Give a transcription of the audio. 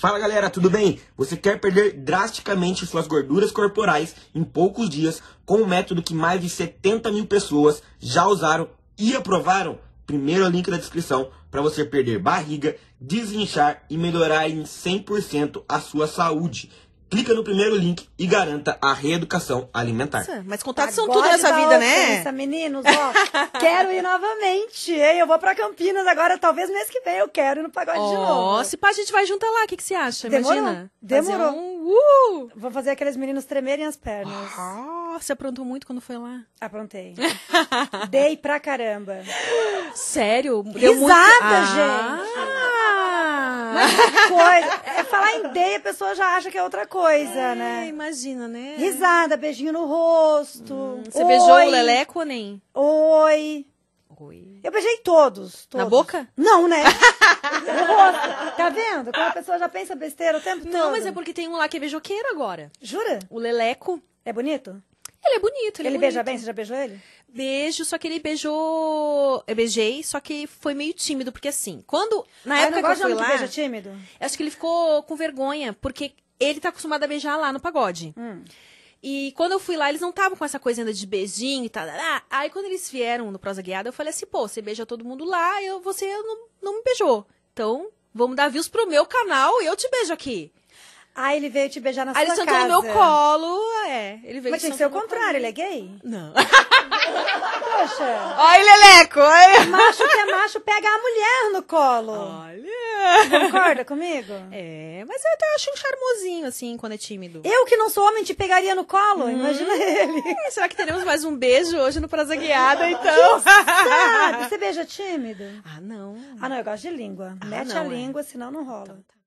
Fala galera, tudo bem? Você quer perder drasticamente suas gorduras corporais em poucos dias com o um método que mais de 70 mil pessoas já usaram e aprovaram? Primeiro link da descrição para você perder barriga, desinchar e melhorar em 100% a sua saúde clica no primeiro link e garanta a reeducação alimentar. Nossa, mas contatos são tudo nessa vida, né? Ofensa, meninos, ó, quero ir novamente, hein? Eu vou pra Campinas agora, talvez mês que vem eu quero ir no pagode oh, de novo. se pá, a gente vai juntar lá, o que, que você acha? Demorou, Imagina. Demorou. Um, uh! Vou fazer aqueles meninos tremerem as pernas. Oh, você aprontou muito quando foi lá? Aprontei. Dei pra caramba. Sério? Deu Risada, muito... Ah! gente! Ah. Mas que coisa! Vai em day, a pessoa já acha que é outra coisa, é, né? imagina, né? Risada, beijinho no rosto. Hum, você Oi. beijou o Leleco ou nem? Oi. Oi. Eu beijei todos, todos. Na boca? Não, né? no rosto. Tá vendo? Como a pessoa já pensa besteira o tempo Não, todo. Não, mas é porque tem um lá que é beijoqueiro agora. Jura? O Leleco. É bonito? Ele é bonito, ele, é ele é bonito. beija bem? Você já beijou ele? Beijo, só que ele beijou. Eu beijei, só que foi meio tímido, porque assim, quando. Na ah, época eu não gosto que eu fui lá. Beija tímido? acho que ele ficou com vergonha, porque ele tá acostumado a beijar lá no pagode. Hum. E quando eu fui lá, eles não estavam com essa coisa ainda de beijinho e tal. Aí quando eles vieram no Prosa Guiada, eu falei assim, pô, você beija todo mundo lá, eu, você não, não me beijou. Então, vamos dar views pro meu canal e eu te beijo aqui. Aí ah, ele veio te beijar na Aí sua casa. Aí ele sentou no meu colo, é. Ele veio Mas tem que ser o contrário, ele é gay? Não. Poxa. Olha, Leleco. Olha. É macho que é macho pega a mulher no colo. Olha. Concorda comigo? É, mas eu até acho um charmosinho, assim, quando é tímido. Eu que não sou homem te pegaria no colo? Hum. Imagina ele. será que teremos mais um beijo hoje no Praza Guiada, então? Sabe, você beija tímido? Ah, não. Ah, não, eu gosto de língua. Ah, Mete não, a é. língua, senão não rola. Então, tá.